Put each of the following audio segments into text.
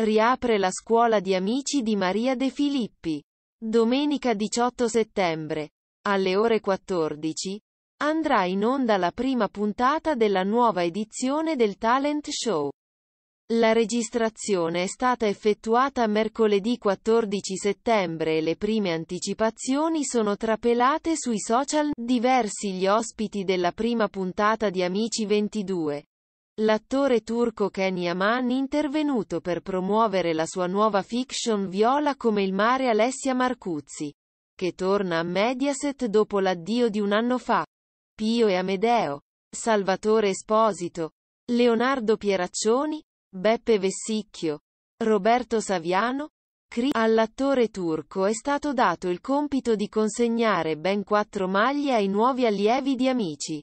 Riapre la scuola di amici di Maria De Filippi. Domenica 18 settembre, alle ore 14, andrà in onda la prima puntata della nuova edizione del Talent Show. La registrazione è stata effettuata mercoledì 14 settembre e le prime anticipazioni sono trapelate sui social. Diversi gli ospiti della prima puntata di Amici 22 L'attore turco Kenny Aman intervenuto per promuovere la sua nuova fiction Viola come il mare Alessia Marcuzzi, che torna a Mediaset dopo l'addio di un anno fa. Pio e Amedeo, Salvatore Esposito, Leonardo Pieraccioni, Beppe Vessicchio, Roberto Saviano, Cri. All'attore turco è stato dato il compito di consegnare ben quattro maglie ai nuovi allievi di Amici.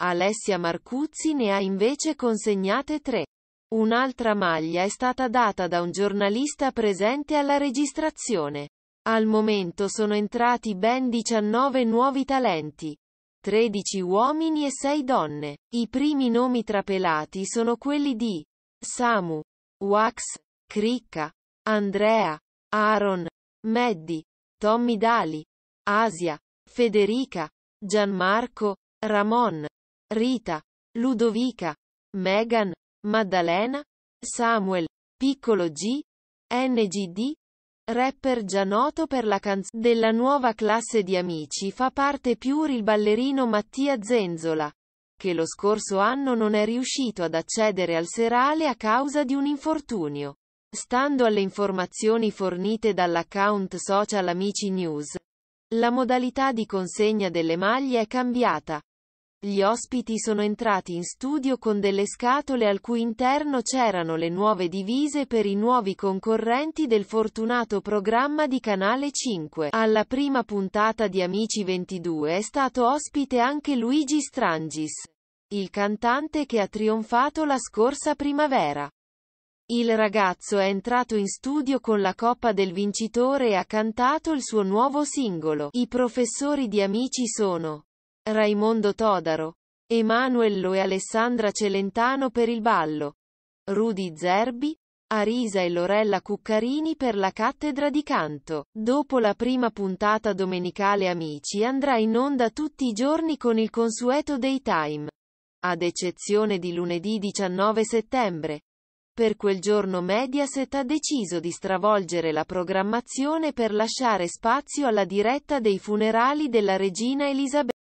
Alessia Marcuzzi ne ha invece consegnate tre. Un'altra maglia è stata data da un giornalista presente alla registrazione. Al momento sono entrati ben 19 nuovi talenti. 13 uomini e 6 donne. I primi nomi trapelati sono quelli di Samu, Wax, Cricca, Andrea, Aaron, Meddi, Tommy Dali, Asia, Federica, Gianmarco, Ramon, Rita, Ludovica, Megan, Maddalena, Samuel, Piccolo G, NGD, rapper già noto per la canzone della nuova classe di amici fa parte Pure il ballerino Mattia Zenzola, che lo scorso anno non è riuscito ad accedere al serale a causa di un infortunio. Stando alle informazioni fornite dall'account social Amici News, la modalità di consegna delle maglie è cambiata, gli ospiti sono entrati in studio con delle scatole al cui interno c'erano le nuove divise per i nuovi concorrenti del fortunato programma di Canale 5. Alla prima puntata di Amici 22 è stato ospite anche Luigi Strangis, il cantante che ha trionfato la scorsa primavera. Il ragazzo è entrato in studio con la coppa del vincitore e ha cantato il suo nuovo singolo. I professori di Amici sono Raimondo Todaro, Emanuello e Alessandra Celentano per il ballo, Rudy Zerbi, Arisa e Lorella Cuccarini per la cattedra di canto. Dopo la prima puntata domenicale Amici andrà in onda tutti i giorni con il consueto daytime, ad eccezione di lunedì 19 settembre. Per quel giorno Mediaset ha deciso di stravolgere la programmazione per lasciare spazio alla diretta dei funerali della regina Elisabetta.